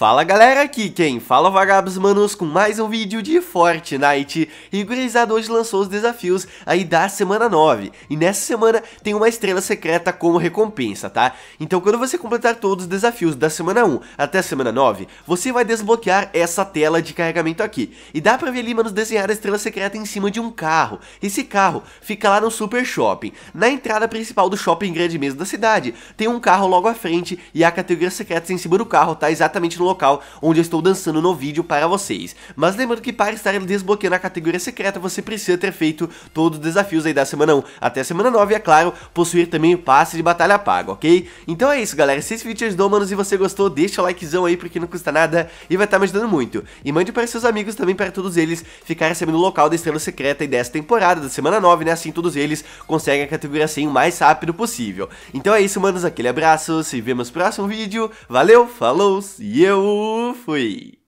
Fala galera, aqui quem fala é Vagabos Manos com mais um vídeo de Fortnite E o Gurizada hoje lançou os desafios aí da semana 9 E nessa semana tem uma estrela secreta como recompensa, tá? Então quando você completar todos os desafios da semana 1 até a semana 9 Você vai desbloquear essa tela de carregamento aqui E dá pra ver ali, manos, desenhar a estrela secreta em cima de um carro Esse carro fica lá no Super Shopping Na entrada principal do shopping grande mesmo da cidade Tem um carro logo à frente e a categoria secreta em cima do carro, tá? Exatamente no local onde eu estou dançando no vídeo para vocês. Mas lembrando que para estar desbloqueando a categoria secreta, você precisa ter feito todos os desafios aí da semana 1 até a semana 9 e, é claro, possuir também o passe de batalha pago, ok? Então é isso, galera. Se esse vídeo te ajudou, mano, se você gostou, deixa o likezão aí porque não custa nada e vai estar tá me ajudando muito. E mande para seus amigos também, para todos eles ficarem sabendo o local da Estrela Secreta e dessa temporada, da semana 9, né? Assim todos eles conseguem a categoria 100 assim o mais rápido possível. Então é isso, manos. Aquele abraço. Se vemos no próximo vídeo. Valeu, falou e eu eu fui!